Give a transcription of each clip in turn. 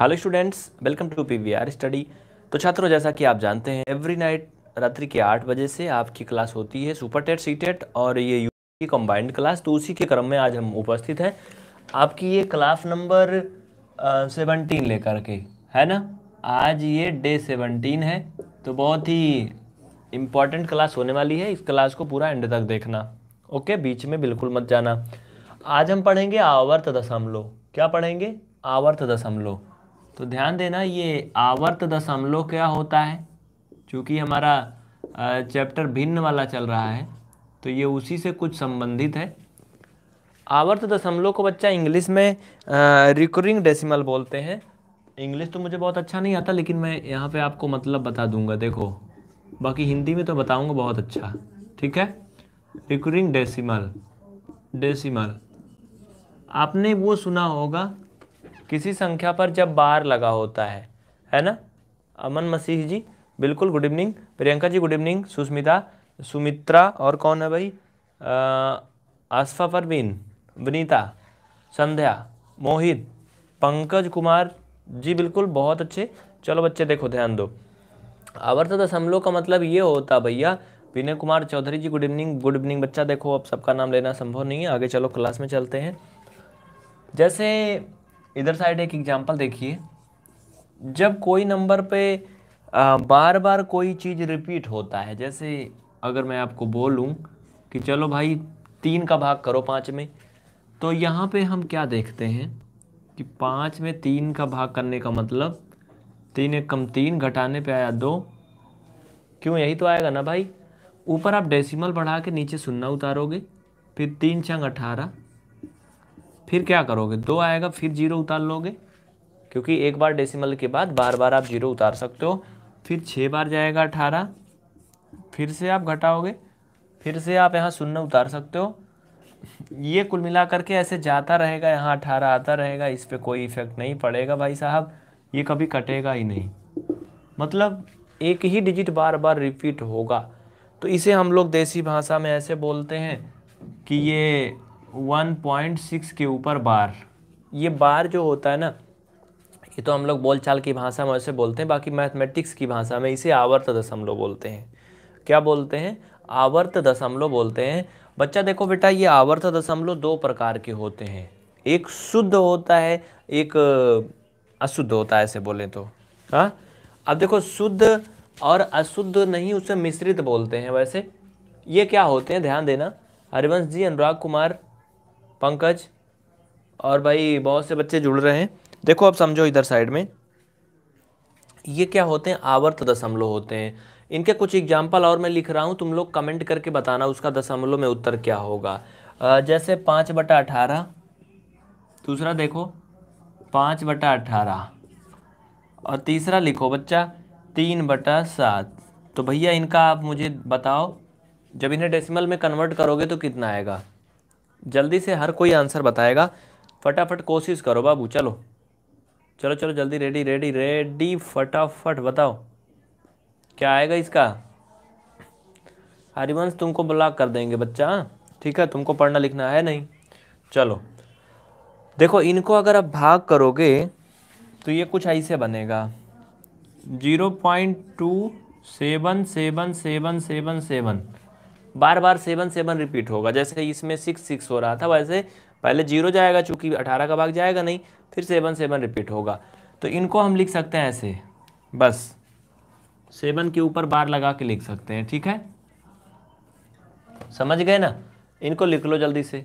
hello students welcome to our study तो छात्रों जैसा कि आप जानते हैं एवरी नाइट रात्रि के आठ बजे से आपकी क्लास होती है सुपर टेट सी टेट और ये यू की कम्बाइंड क्लास तो उसी के क्रम में आज हम उपस्थित हैं आपकी ये क्लास नंबर सेवनटीन लेकर के है ना आज ये डे सेवनटीन है तो बहुत ही इम्पॉर्टेंट क्लास होने वाली है इस क्लास को पूरा एंड तक देखना ओके बीच में बिल्कुल मत जाना आज हम पढ़ेंगे आवर्त दशमलव क्या पढ़ेंगे आवर्त दशमलव तो ध्यान देना ये आवर्त दशमलव क्या होता है चूँकि हमारा चैप्टर भिन्न वाला चल रहा है तो ये उसी से कुछ संबंधित है आवर्त दशमलव को बच्चा इंग्लिश में रिकरिंग डेसिमल बोलते हैं इंग्लिश तो मुझे बहुत अच्छा नहीं आता लेकिन मैं यहाँ पे आपको मतलब बता दूंगा देखो बाकी हिंदी में तो बताऊंगा बहुत अच्छा ठीक है रिकरिंग डेसिमल डेसिमल आपने वो सुना होगा किसी संख्या पर जब बार लगा होता है है ना अमन मसीह जी बिल्कुल good evening Priyanka ji good evening Sushmita Sumitra और कौन है भाई आसफा परवीन विनीता संध्या मोहित पंकज कुमार जी बिल्कुल बहुत अच्छे चलो बच्चे देखो ध्यान दो आवर्त दशमलव का मतलब ये होता भैया Vinay Kumar Chaudhary ji good evening good evening बच्चा देखो अब सबका नाम लेना संभव नहीं है आगे चलो क्लास में चलते हैं जैसे इधर साइड एक एग्जाम्पल देखिए जब कोई नंबर पे आ, बार बार कोई चीज़ रिपीट होता है जैसे अगर मैं आपको बोलूँ कि चलो भाई तीन का भाग करो पाँच में तो यहाँ पे हम क्या देखते हैं कि पाँच में तीन का भाग करने का मतलब तीन एक कम तीन घटाने पे आया दो क्यों यही तो आएगा ना भाई ऊपर आप डेसिमल बढ़ा के नीचे सुनना उतारोगे फिर तीन छंग अठारह फिर क्या करोगे दो आएगा फिर जीरो उतार लोगे क्योंकि एक बार डेसिमल के बाद बार बार आप जीरो उतार सकते हो फिर छः बार जाएगा अठारह फिर से आप घटाओगे फिर से आप यहाँ शून्य उतार सकते हो ये कुल मिला करके ऐसे जाता रहेगा यहाँ अठारह आता रहेगा इस पर कोई इफेक्ट नहीं पड़ेगा भाई साहब ये कभी कटेगा ही नहीं मतलब एक ही डिजिट बार बार रिपीट होगा तो इसे हम लोग देसी भाषा में ऐसे बोलते हैं कि ये 1.6 के ऊपर बार ये बार जो होता है ना ये तो हम लोग बोलचाल की भाषा में ऐसे बोलते हैं बाकी मैथमेटिक्स की भाषा में इसे आवर्त दशमलव बोलते हैं क्या बोलते हैं आवर्त दशमलव बोलते हैं बच्चा देखो बेटा ये आवर्त दशमलव दो प्रकार के होते हैं एक शुद्ध होता है एक अशुद्ध होता है ऐसे बोले तो हाँ अब देखो शुद्ध और अशुद्ध नहीं उसे मिश्रित बोलते हैं वैसे ये क्या होते हैं ध्यान देना हरिवंश जी अनुराग कुमार पंकज और भाई बहुत से बच्चे जुड़ रहे हैं देखो अब समझो इधर साइड में ये क्या होते हैं आवर्त दशमलव होते हैं इनके कुछ एग्जाम्पल और मैं लिख रहा हूँ तुम लोग कमेंट करके बताना उसका दशमलव में उत्तर क्या होगा जैसे पाँच बटा अठारह दूसरा देखो पाँच बटा अठारह और तीसरा लिखो बच्चा तीन बटा सात तो भैया इनका आप मुझे बताओ जब इन्हें डेसिमल में कन्वर्ट करोगे तो कितना आएगा जल्दी से हर कोई आंसर बताएगा फटाफट कोशिश करो बाबू चलो चलो चलो जल्दी रेडी रेडी रेडी फटाफट बताओ क्या आएगा इसका हरिवंश तुमको ब्लॉक कर देंगे बच्चा ठीक है तुमको पढ़ना लिखना है नहीं चलो देखो इनको अगर आप भाग करोगे तो ये कुछ ऐसे बनेगा zero point two seven seven seven seven seven बार बार सेवन सेवन रिपीट होगा जैसे इसमें सिक्स सिक्स हो रहा था वैसे पहले जीरो जाएगा चूंकि अठारह का भाग जाएगा नहीं फिर सेवन सेवन रिपीट होगा तो इनको हम लिख सकते हैं ऐसे बस सेवन के ऊपर बार लगा के लिख सकते हैं ठीक है समझ गए ना इनको लिख लो जल्दी से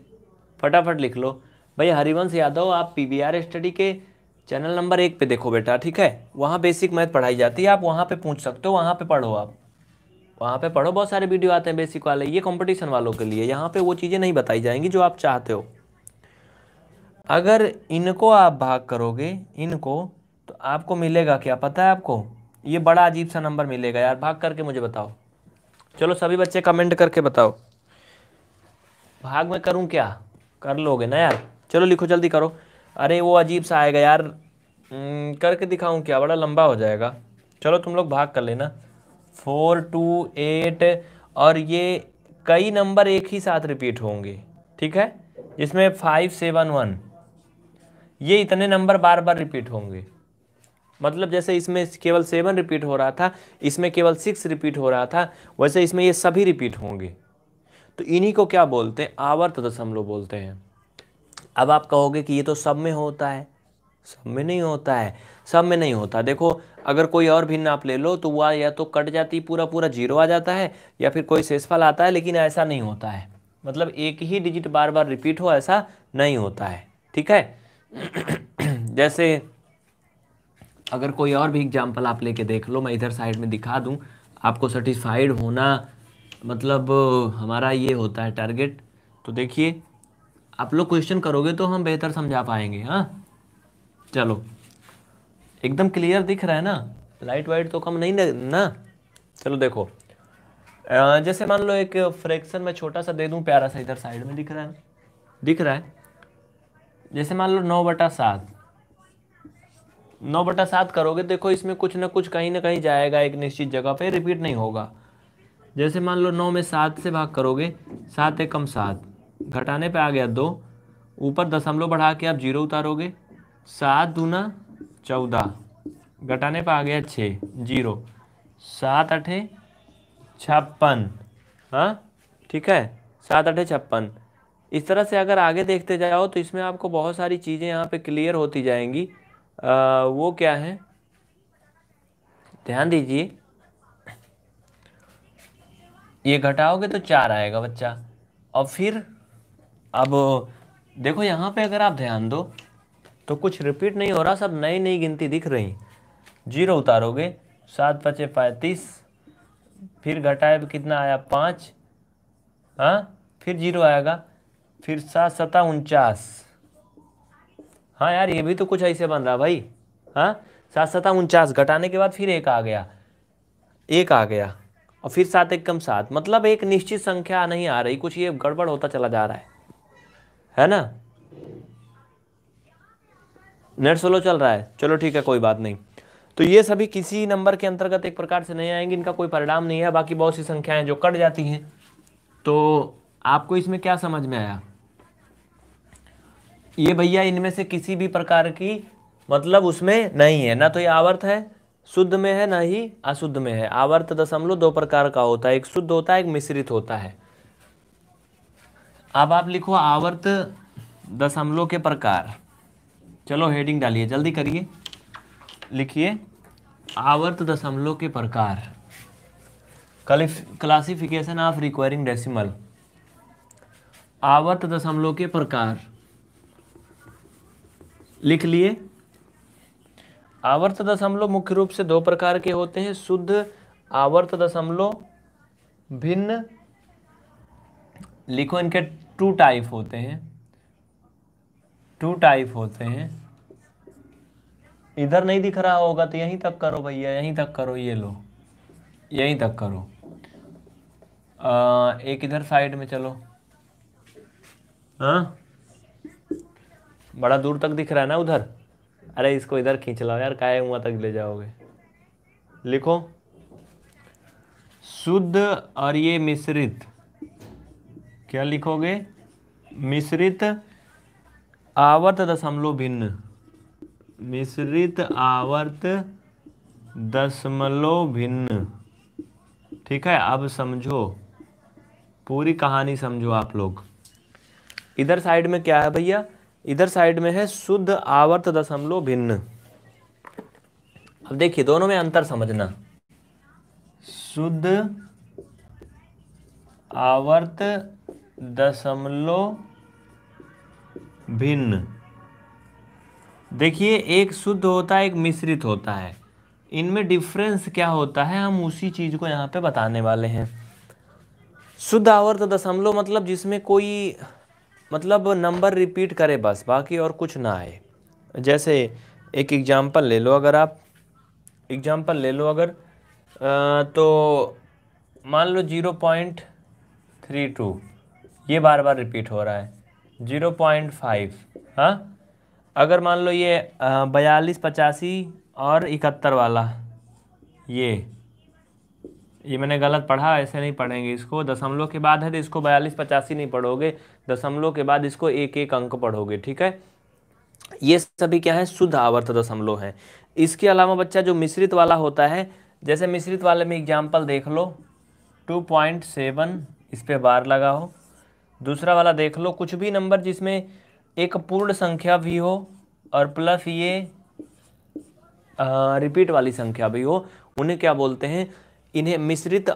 फटाफट लिख लो भाई हरिवंश यादव आप पी स्टडी के चैनल नंबर एक पे देखो बेटा ठीक है वहाँ बेसिक मैथ पढ़ाई जाती है आप वहाँ पे पूछ सकते हो वहाँ पे पढ़ो आप वहाँ पे पढ़ो बहुत सारे वीडियो आते हैं बेसिक वाले ये कंपटीशन वालों के लिए यहाँ पे वो चीज़ें नहीं बताई जाएंगी जो आप चाहते हो अगर इनको आप भाग करोगे इनको तो आपको मिलेगा क्या पता है आपको ये बड़ा अजीब सा नंबर मिलेगा यार भाग करके मुझे बताओ चलो सभी बच्चे कमेंट करके बताओ भाग में करूँ क्या कर लोगे ना यार चलो लिखो जल्दी करो अरे वो अजीब सा आएगा यार हम्म, करके दिखाऊँ क्या बड़ा लंबा हो जाएगा चलो तुम लोग भाग कर लेना फोर टू एट और ये कई नंबर एक ही साथ रिपीट होंगे ठीक है इसमें फाइव सेवन वन ये इतने नंबर बार बार रिपीट होंगे मतलब जैसे इसमें केवल सेवन रिपीट हो रहा था इसमें केवल सिक्स रिपीट हो रहा था वैसे इसमें ये सभी रिपीट होंगे तो इन्हीं को क्या बोलते हैं आवर्त दशमलव बोलते हैं अब आप कहोगे कि ये तो सब में होता है सब में नहीं होता है सब में नहीं होता देखो अगर कोई और भिन्न आप ले लो तो वह या तो कट जाती पूरा पूरा जीरो आ जाता है या फिर कोई शेषफल आता है लेकिन ऐसा नहीं होता है मतलब एक ही डिजिट बार बार रिपीट हो ऐसा नहीं होता है ठीक है जैसे अगर कोई और भी एग्जाम्पल आप लेके देख लो मैं इधर साइड में दिखा दूँ आपको सेटिस्फाइड होना मतलब हमारा ये होता है टारगेट तो देखिए आप लोग क्वेश्चन करोगे तो हम बेहतर समझा पाएंगे हाँ चलो एकदम क्लियर दिख रहा है ना लाइट वाइट तो कम नहीं ना चलो देखो जैसे मान लो एक फ्रैक्शन में छोटा सा दे दूं प्यारा सा इधर साइड में दिख रहा है दिख रहा है जैसे मान लो नौ बटा सात नौ बटा सात करोगे देखो इसमें कुछ ना कुछ कहीं ना कहीं जाएगा एक निश्चित जगह पे रिपीट नहीं होगा जैसे मान लो नौ में सात से भाग करोगे सात एकम सात घटाने पे आ गया दो ऊपर दशमलव बढ़ा के आप जीरो उतारोगे सात दूना चौदह घटाने पर आ गया छः जीरो सात अठे छप्पन हाँ ठीक है सात अठे छप्पन इस तरह से अगर आगे देखते जाओ तो इसमें आपको बहुत सारी चीज़ें यहाँ पे क्लियर होती जाएंगी आ, वो क्या है ध्यान दीजिए ये घटाओगे तो चार आएगा बच्चा और फिर अब देखो यहाँ पे अगर आप ध्यान दो तो कुछ रिपीट नहीं हो रहा सब नई नई गिनती दिख रही जीरो उतारोगे सात पचे पैंतीस फिर घटाए तो कितना आया पाँच हाँ फिर जीरो आएगा फिर सात सता उनचास हाँ यार ये भी तो कुछ ऐसे बन रहा भाई हाँ सात सता उनचास घटाने के बाद फिर एक आ गया एक आ गया और फिर सात एक कम सात मतलब एक निश्चित संख्या नहीं आ रही कुछ ये गड़बड़ होता चला जा रहा है है ना नेट स्लो चल रहा है चलो ठीक है कोई बात नहीं तो ये सभी किसी नंबर के अंतर्गत एक प्रकार से नहीं आएंगे इनका कोई परिणाम नहीं है बाकी बहुत सी संख्याएं जो कट जाती हैं तो आपको इसमें क्या समझ में आया ये भैया इनमें से किसी भी प्रकार की मतलब उसमें नहीं है ना तो ये आवर्त है शुद्ध में है ना ही अशुद्ध में है आवर्त दशमलव दो प्रकार का होता है एक शुद्ध होता है एक मिश्रित होता है अब आप लिखो आवर्त दशमलव के प्रकार चलो हेडिंग डालिए जल्दी करिए लिखिए आवर्त दशमलव के प्रकार क्लासिफिकेशन ऑफ रिक्वायरिंग डेसिमल आवर्त दशमलव के प्रकार लिख लिए आवर्त दशमलव मुख्य रूप से दो प्रकार के होते हैं शुद्ध आवर्त दशमलव भिन्न लिखो इनके टू टाइप होते हैं टू टाइप होते हैं इधर नहीं दिख रहा होगा तो यहीं तक करो भैया यहीं तक करो ये लो यहीं तक करो आ, एक इधर साइड में चलो हाँ बड़ा दूर तक दिख रहा है ना उधर अरे इसको इधर खींच लाओ यार काय हुआ तक ले जाओगे लिखो शुद्ध और ये मिश्रित क्या लिखोगे मिश्रित आवर्त दशमलव भिन्न मिश्रित आवर्त दशमलव भिन्न ठीक है अब समझो पूरी कहानी समझो आप लोग इधर साइड में क्या है भैया इधर साइड में है शुद्ध आवर्त दशमलव भिन्न अब देखिए दोनों में अंतर समझना शुद्ध आवर्त दशमलव भिन्न देखिए एक शुद्ध होता है एक मिश्रित होता है इनमें डिफरेंस क्या होता है हम उसी चीज़ को यहाँ पे बताने वाले हैं शुद्ध आवर्त दशमलव मतलब जिसमें कोई मतलब नंबर रिपीट करे बस बाकी और कुछ ना आए जैसे एक एग्जाम्पल ले लो अगर आप एग्जांपल ले लो अगर आ, तो मान लो जीरो पॉइंट थ्री टू ये बार बार रिपीट हो रहा है जीरो पॉइंट फाइव हाँ अगर मान लो ये बयालीस पचासी और इकहत्तर वाला ये ये मैंने गलत पढ़ा ऐसे नहीं पढ़ेंगे इसको दशमलव के बाद है तो इसको बयालीस पचासी नहीं पढ़ोगे दशमलव के बाद इसको एक एक अंक पढ़ोगे ठीक है ये सभी क्या है शुद्ध आवर्त दशमलव है इसके अलावा बच्चा जो मिश्रित वाला होता है जैसे मिश्रित वाले में एग्जाम्पल देख लो टू पॉइंट सेवन इस पर बार लगा हो दूसरा वाला देख लो कुछ भी नंबर जिसमें एक पूर्ण संख्या भी हो और प्लस ये आ, रिपीट वाली संख्या भी हो उन्हें क्या बोलते हैं इन्हें मिश्रित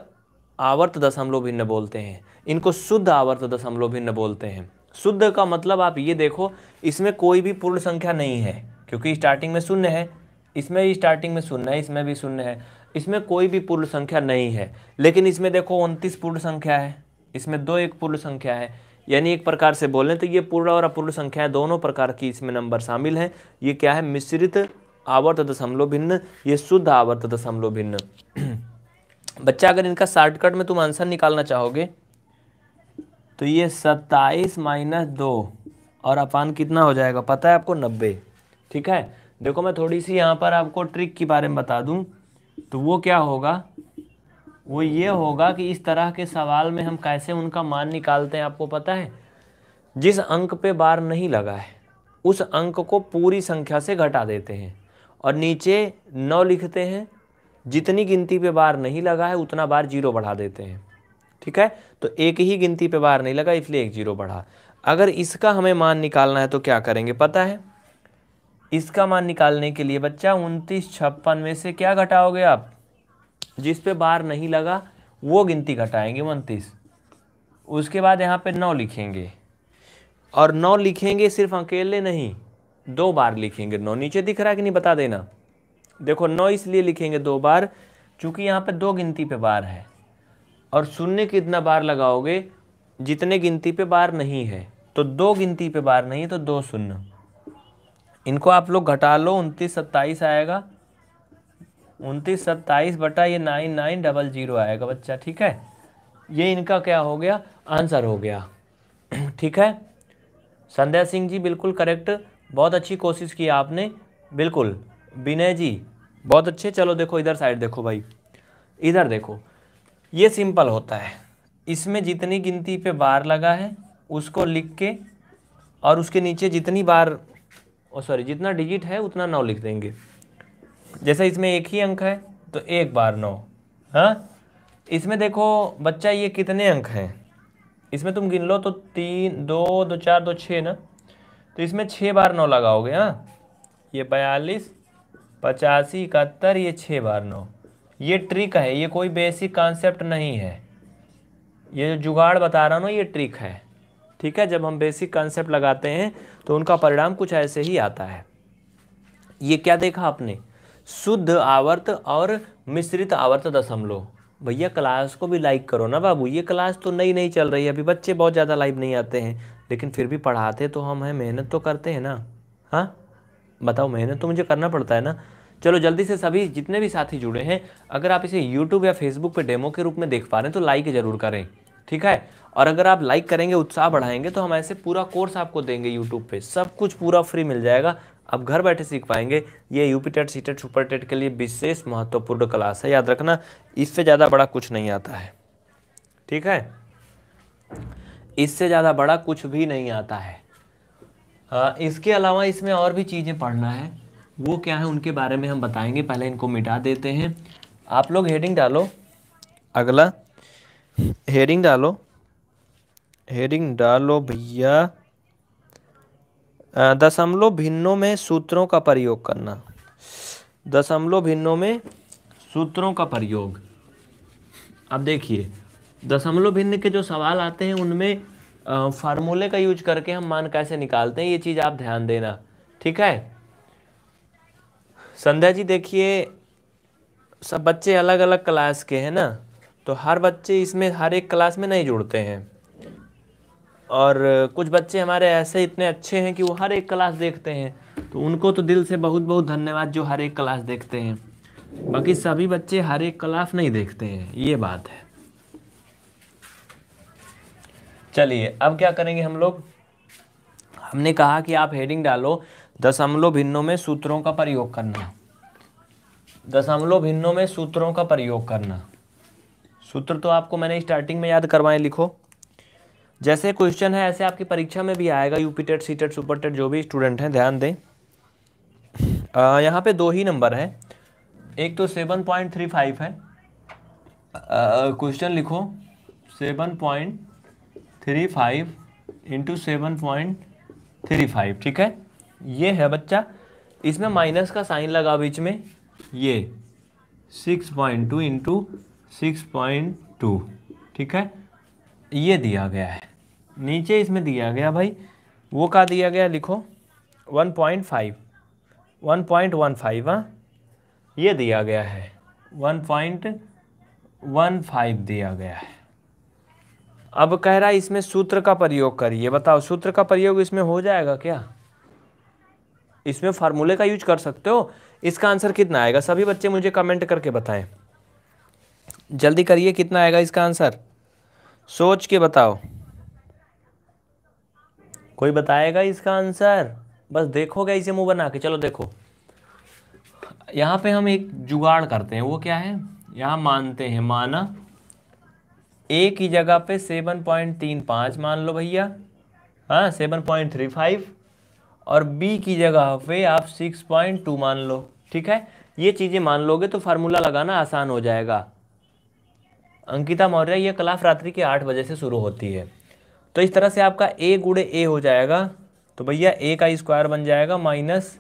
आवर्त दशमलव भिन्न बोलते हैं इनको शुद्ध आवर्त दशमलव भिन्न बोलते हैं शुद्ध का मतलब आप ये देखो इसमें कोई भी पूर्ण संख्या नहीं है क्योंकि स्टार्टिंग में शून्य है इसमें स्टार्टिंग में शून्य है इसमें भी शून्य है इसमें कोई भी पूर्ण संख्या नहीं है लेकिन इसमें देखो उनतीस पूर्ण संख्या है इसमें दो एक पूर्ण संख्या है यानी एक प्रकार से बोलें तो ये पूर्ण और अपूर्ण संख्या दोनों प्रकार की इसमें नंबर शामिल हैं ये क्या है मिश्रित आवर्त दशमलव भिन्न ये शुद्ध आवर्त दशमलव भिन्न बच्चा अगर इनका शॉर्टकट में तुम आंसर निकालना चाहोगे तो ये सत्ताईस माइनस दो और अपान कितना हो जाएगा पता है आपको नब्बे ठीक है देखो मैं थोड़ी सी यहाँ पर आपको ट्रिक के बारे में बता दूँ तो वो क्या होगा वो ये होगा कि इस तरह के सवाल में हम कैसे उनका मान निकालते हैं आपको पता है जिस अंक पे बार नहीं लगा है उस अंक को पूरी संख्या से घटा देते हैं और नीचे नौ लिखते हैं जितनी गिनती पे बार नहीं लगा है उतना बार जीरो बढ़ा देते हैं ठीक है तो एक ही गिनती पे बार नहीं लगा इसलिए एक जीरो बढ़ा अगर इसका हमें मान निकालना है तो क्या करेंगे पता है इसका मान निकालने के लिए बच्चा उनतीस छप्पन में से क्या घटाओगे आप जिस पे बार नहीं लगा वो गिनती घटाएंगे उनतीस उसके बाद यहाँ पे नौ लिखेंगे और नौ लिखेंगे सिर्फ अकेले नहीं दो बार लिखेंगे नौ नीचे दिख रहा है कि नहीं बता देना देखो नौ इसलिए लिखेंगे दो बार चूँकि यहाँ पे दो गिनती पे बार है और शून्य कितना बार लगाओगे जितने गिनती पे बार नहीं है तो दो गिनती पे बार नहीं है तो दो शून्य इनको आप लोग घटा लो उनतीस सत्ताईस आएगा उनतीस सत्ताईस बटा ये नाइन नाइन डबल जीरो आएगा बच्चा ठीक है ये इनका क्या हो गया आंसर हो गया ठीक है संध्या सिंह जी बिल्कुल करेक्ट बहुत अच्छी कोशिश की आपने बिल्कुल विनय जी बहुत अच्छे चलो देखो इधर साइड देखो भाई इधर देखो ये सिंपल होता है इसमें जितनी गिनती पे बार लगा है उसको लिख के और उसके नीचे जितनी बार सॉरी जितना डिजिट है उतना नौ लिख देंगे जैसे इसमें एक ही अंक है तो एक बार नौ हाँ इसमें देखो बच्चा ये कितने अंक हैं इसमें तुम गिन लो तो तीन दो दो चार दो छः ना तो इसमें छः बार नौ लगाओगे हाँ ये बयालीस पचासी इकहत्तर ये छः बार नौ ये ट्रिक है ये कोई बेसिक कॉन्सेप्ट नहीं है ये जो जुगाड़ बता रहा हूँ ना ये ट्रिक है ठीक है जब हम बेसिक कॉन्सेप्ट लगाते हैं तो उनका परिणाम कुछ ऐसे ही आता है ये क्या देखा आपने शुद्ध आवर्त और मिश्रित आवर्त दशमलव भैया क्लास को भी लाइक करो ना बाबू ये क्लास तो नई नई चल रही है अभी बच्चे बहुत ज़्यादा लाइव नहीं आते हैं लेकिन फिर भी पढ़ाते तो हम हैं मेहनत तो करते हैं ना हाँ बताओ मेहनत तो मुझे करना पड़ता है ना चलो जल्दी से सभी जितने भी साथी जुड़े हैं अगर आप इसे यूट्यूब या फेसबुक पर डेमो के रूप में देख पा रहे हैं तो लाइक ज़रूर करें ठीक है और अगर आप लाइक करेंगे उत्साह बढ़ाएंगे तो हम ऐसे पूरा कोर्स आपको देंगे यूट्यूब पे सब कुछ पूरा फ्री मिल जाएगा आप घर बैठे सीख पाएंगे ये UP TET C TET super TET के लिए विशेष महत्वपूर्ण क्लास है याद रखना इससे ज़्यादा बड़ा कुछ नहीं आता है ठीक है इससे ज़्यादा बड़ा कुछ भी नहीं आता है आ, इसके अलावा इसमें और भी चीज़ें पढ़ना है वो क्या है उनके बारे में हम बताएंगे पहले इनको मिटा देते हैं आप लोग हेडिंग डालो अगला हेडिंग डालो हेडिंग डालो भैया दशमलव भिन्नों में सूत्रों का प्रयोग करना दशमलव भिन्नों में सूत्रों का प्रयोग अब देखिए दशमलव भिन्न के जो सवाल आते हैं उनमें फार्मूले का यूज करके हम मान कैसे निकालते हैं ये चीज़ आप ध्यान देना ठीक है संध्या जी देखिए सब बच्चे अलग अलग क्लास के हैं ना तो हर बच्चे इसमें हर एक क्लास में नहीं जुड़ते हैं और कुछ बच्चे हमारे ऐसे इतने अच्छे हैं कि वो हर एक क्लास देखते हैं तो उनको तो दिल से बहुत बहुत धन्यवाद जो हर एक क्लास देखते हैं बाकी सभी बच्चे हर एक क्लास नहीं देखते हैं ये बात है चलिए अब क्या करेंगे हम लोग हमने कहा कि आप हेडिंग डालो दशमलव भिन्नों में सूत्रों का प्रयोग करना दशमलव भिन्नों में सूत्रों का प्रयोग करना सूत्र तो आपको मैंने स्टार्टिंग में याद करवाए लिखो जैसे क्वेश्चन है ऐसे आपकी परीक्षा में भी आएगा UP TET C TET super TET जो भी स्टूडेंट हैं ध्यान दें आ, यहाँ पे दो ही नंबर हैं एक तो सेवन पॉइंट थ्री फाइव है क्वेश्चन लिखो seven point three five into seven point three five ठीक है ये है बच्चा इसमें माइनस का साइन लगा बीच में ये six point two into six point two ठीक है ये दिया गया है नीचे इसमें दिया गया भाई वो का दिया गया लिखो one point five one point one five हाँ ये दिया गया है वन पॉइंट वन फाइव दिया गया है अब कह रहा है इसमें सूत्र का प्रयोग करिए बताओ सूत्र का प्रयोग इसमें हो जाएगा क्या इसमें फार्मूले का यूज कर सकते हो इसका आंसर कितना आएगा सभी बच्चे मुझे कमेंट करके बताएं जल्दी करिए कितना आएगा इसका आंसर सोच के बताओ कोई बताएगा इसका आंसर बस देखोगे इसे मुंह बना के चलो देखो यहाँ पे हम एक जुगाड़ करते हैं वो क्या है यहाँ मानते हैं माना ए की जगह पे सेवन पॉइंट तीन पाँच मान लो भैया हाँ सेवन पॉइंट थ्री फाइव और बी की जगह पे आप सिक्स पॉइंट टू मान लो ठीक है ये चीज़ें मान लोगे तो फार्मूला लगाना आसान हो जाएगा अंकिता मौर्य ये क्लास रात्रि के आठ बजे से शुरू होती है तो इस तरह से आपका ए गुड़े ए हो जाएगा तो भैया ए का स्क्वायर बन जाएगा माइनस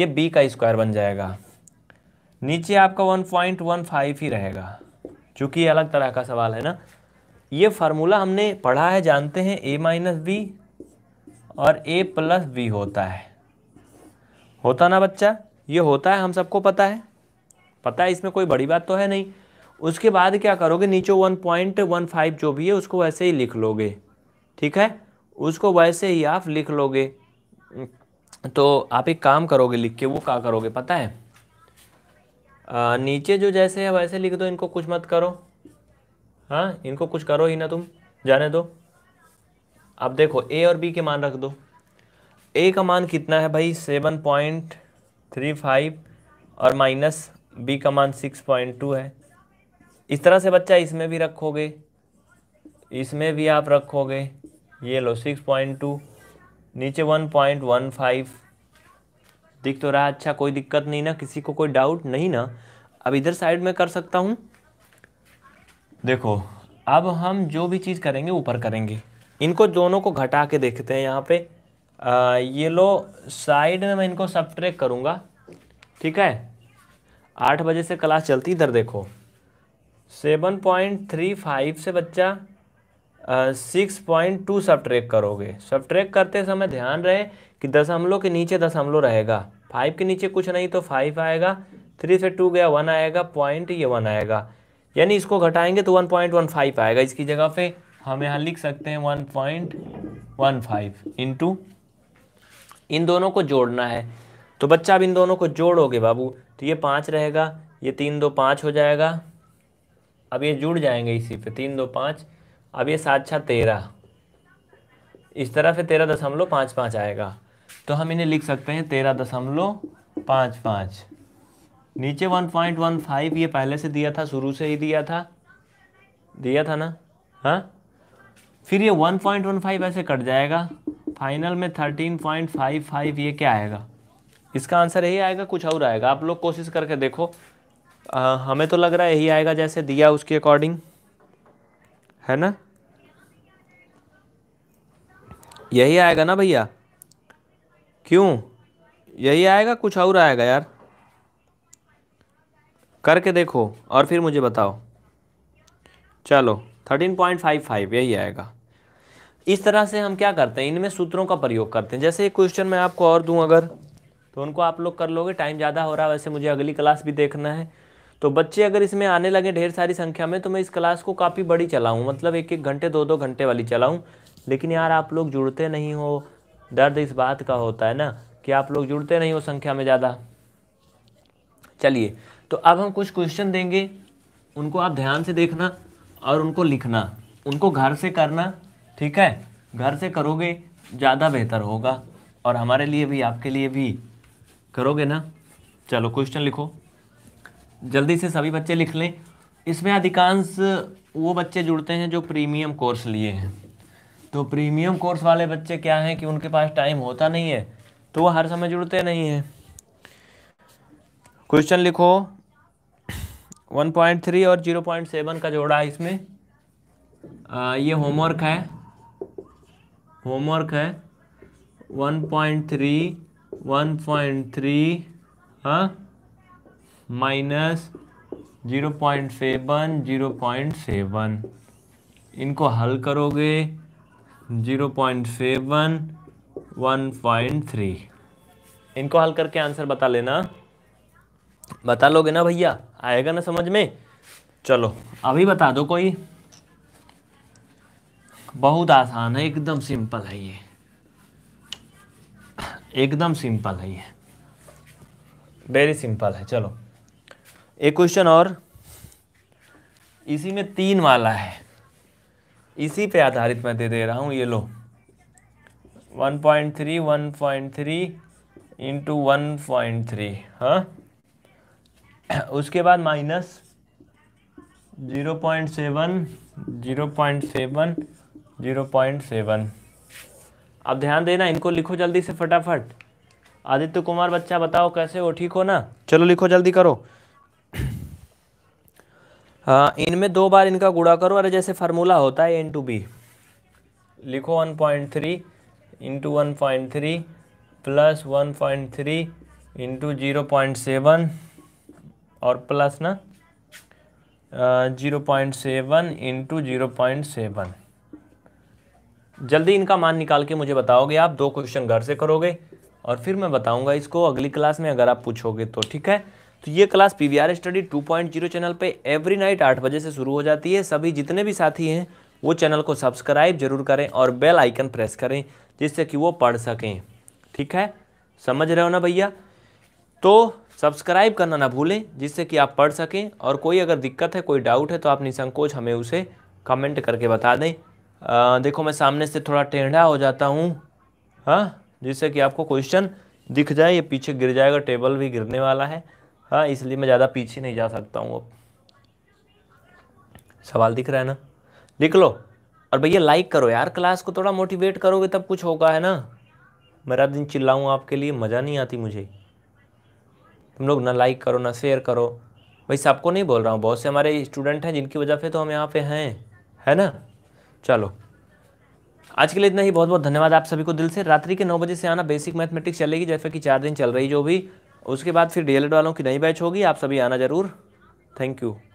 ये बी का स्क्वायर बन जाएगा नीचे आपका वन पॉइंट वन फाइव ही रहेगा चूँकि अलग तरह का सवाल है ना ये फार्मूला हमने पढ़ा है जानते हैं ए माइनस बी और ए प्लस बी होता है होता ना बच्चा ये होता है हम सबको पता है पता है इसमें कोई बड़ी बात तो है नहीं उसके बाद क्या करोगे नीचे वन पॉइंट वन फाइव जो भी है उसको वैसे ही लिख लोगे ठीक है उसको वैसे ही आप लिख लोगे तो आप एक काम करोगे लिख के वो क्या करोगे पता है आ, नीचे जो जैसे है वैसे लिख दो इनको कुछ मत करो हाँ इनको कुछ करो ही ना तुम जाने दो अब देखो ए और बी के मान रख दो ए का मान कितना है भाई सेवन पॉइंट थ्री फाइव और माइनस बी का मान सिक्स पॉइंट टू है इस तरह से बच्चा इसमें भी रखोगे इसमें भी आप रखोगे ये लो सिक्स पॉइंट टू नीचे वन पॉइंट वन फाइव दिख तो रहा अच्छा कोई दिक्कत नहीं ना किसी को कोई डाउट नहीं ना अब इधर साइड में कर सकता हूँ देखो अब हम जो भी चीज़ करेंगे ऊपर करेंगे इनको दोनों को घटा के देखते हैं यहाँ पे आ, ये लो साइड में मैं इनको सब करूँगा ठीक है आठ बजे से क्लास चलती इधर देखो सेवन पॉइंट थ्री फाइव से बच्चा सिक्स पॉइंट टू सब्ट्रैक करोगे सब्ट्रैक करते समय ध्यान रहे कि दशमलव के नीचे दशमलव रहेगा फाइव के नीचे कुछ नहीं तो फाइव आएगा थ्री से टू गया वन आएगा पॉइंट ये वन आएगा यानी इसको घटाएंगे तो वन पॉइंट वन फाइव आएगा इसकी जगह पे हम यहाँ लिख सकते हैं one point one five into इन दोनों को जोड़ना है तो बच्चा अब इन दोनों को जोड़ोगे बाबू तो ये पाँच रहेगा ये तीन दो पाँच हो जाएगा अब ये जुड़ जाएंगे इसी पे तीन दो पाँच अब ये सात छः तेरह इस तरह से तेरह दशमलव पाँच पाँच आएगा तो हम इन्हें लिख सकते हैं तेरह दशमलव पाँच पाँच नीचे वन पॉइंट वन फाइव ये पहले से दिया था शुरू से ही दिया था दिया था ना हाँ फिर ये वन पॉइंट वन फाइव ऐसे कट जाएगा फाइनल में थर्टीन पॉइंट फाइव फाइव ये क्या आएगा इसका आंसर यही आएगा कुछ और आएगा आप लोग कोशिश करके देखो हमें तो लग रहा है यही आएगा जैसे दिया उसके अकॉर्डिंग है ना यही आएगा ना भैया क्यों यही आएगा कुछ और आएगा यार करके देखो और फिर मुझे बताओ चलो थर्टीन पॉइंट फाइव फाइव यही आएगा इस तरह से हम क्या करते हैं इनमें सूत्रों का प्रयोग करते हैं जैसे क्वेश्चन मैं आपको और दूं अगर तो उनको आप लोग कर लोगे टाइम ज़्यादा हो रहा है वैसे मुझे अगली क्लास भी देखना है तो बच्चे अगर इसमें आने लगे ढेर सारी संख्या में तो मैं इस क्लास को काफ़ी बड़ी चलाऊँ मतलब एक एक घंटे दो दो घंटे वाली चलाऊँ लेकिन यार आप लोग जुड़ते नहीं हो दर्द इस बात का होता है ना कि आप लोग जुड़ते नहीं हो संख्या में ज़्यादा चलिए तो अब हम कुछ क्वेश्चन देंगे उनको आप ध्यान से देखना और उनको लिखना उनको घर से करना ठीक है घर से करोगे ज़्यादा बेहतर होगा और हमारे लिए भी आपके लिए भी करोगे ना चलो क्वेश्चन लिखो जल्दी से सभी बच्चे लिख लें इसमें अधिकांश वो बच्चे जुड़ते हैं जो प्रीमियम कोर्स लिए हैं तो प्रीमियम कोर्स वाले बच्चे क्या हैं कि उनके पास टाइम होता नहीं है तो वो हर समय जुड़ते नहीं हैं क्वेश्चन लिखो 1.3 और 0.7 का जोड़ा है इसमें आ, ये होमवर्क है होमवर्क है 1.3 1.3 हाँ minus zero point seven zero point seven इनको हल करोगे zero point seven one point three इनको हल करके आंसर बता लेना बता लोगे ना भैया आएगा ना समझ में चलो अभी बता दो कोई बहुत आसान है एकदम सिंपल है ये एकदम सिंपल है ये वेरी सिंपल है चलो एक क्वेश्चन और इसी में तीन वाला है इसी पे आधारित मैं दे दे रहा हूँ ये लो 1.3 three into one point three उसके बाद minus zero point seven zero point seven zero point seven अब ध्यान देना इनको लिखो जल्दी से फटाफट आदित्य कुमार बच्चा बताओ कैसे हो ठीक हो ना चलो लिखो जल्दी करो हाँ इनमें दो बार इनका गुड़ा करो अरे जैसे फार्मूला होता है एन टू बी लिखो one point three into one point three plus one point three into zero point seven और प्लस ना zero point seven into zero point seven जल्दी इनका मान निकाल के मुझे बताओगे आप दो क्वेश्चन घर से करोगे और फिर मैं बताऊंगा इसको अगली क्लास में अगर आप पूछोगे तो ठीक है तो ये क्लास पी स्टडी 2.0 चैनल पे एवरी नाइट आठ बजे से शुरू हो जाती है सभी जितने भी साथी हैं वो चैनल को सब्सक्राइब जरूर करें और बेल आइकन प्रेस करें जिससे कि वो पढ़ सकें ठीक है समझ रहे हो ना भैया तो सब्सक्राइब करना ना भूलें जिससे कि आप पढ़ सकें और कोई अगर दिक्कत है कोई डाउट है तो आप निसंकोच हमें उसे कमेंट करके बता दें आ, देखो मैं सामने से थोड़ा टेढ़ा हो जाता हूँ हाँ जिससे कि आपको क्वेश्चन दिख जाए ये पीछे गिर जाएगा टेबल भी गिरने वाला है हाँ इसलिए मैं ज़्यादा पीछे नहीं जा सकता हूँ अब सवाल दिख रहा है ना लिख लो और भैया लाइक करो यार क्लास को थोड़ा मोटिवेट करोगे तब कुछ होगा है ना मेरा दिन चिल्लाऊँ आपके लिए मज़ा नहीं आती मुझे तुम लोग ना लाइक करो ना शेयर करो भाई सबको नहीं बोल रहा हूँ बहुत से हमारे स्टूडेंट हैं जिनकी वजह से तो हम यहाँ पे हैं है ना चलो आज के लिए इतना ही बहुत बहुत धन्यवाद आप सभी को दिल से रात्रि के नौ बजे से आना बेसिक मैथमेटिक्स चलेगी जैसे कि चार दिन चल रही जो भी उसके बाद फिर डीएलएड e वालों की नई बैच होगी आप सभी आना ज़रूर थैंक यू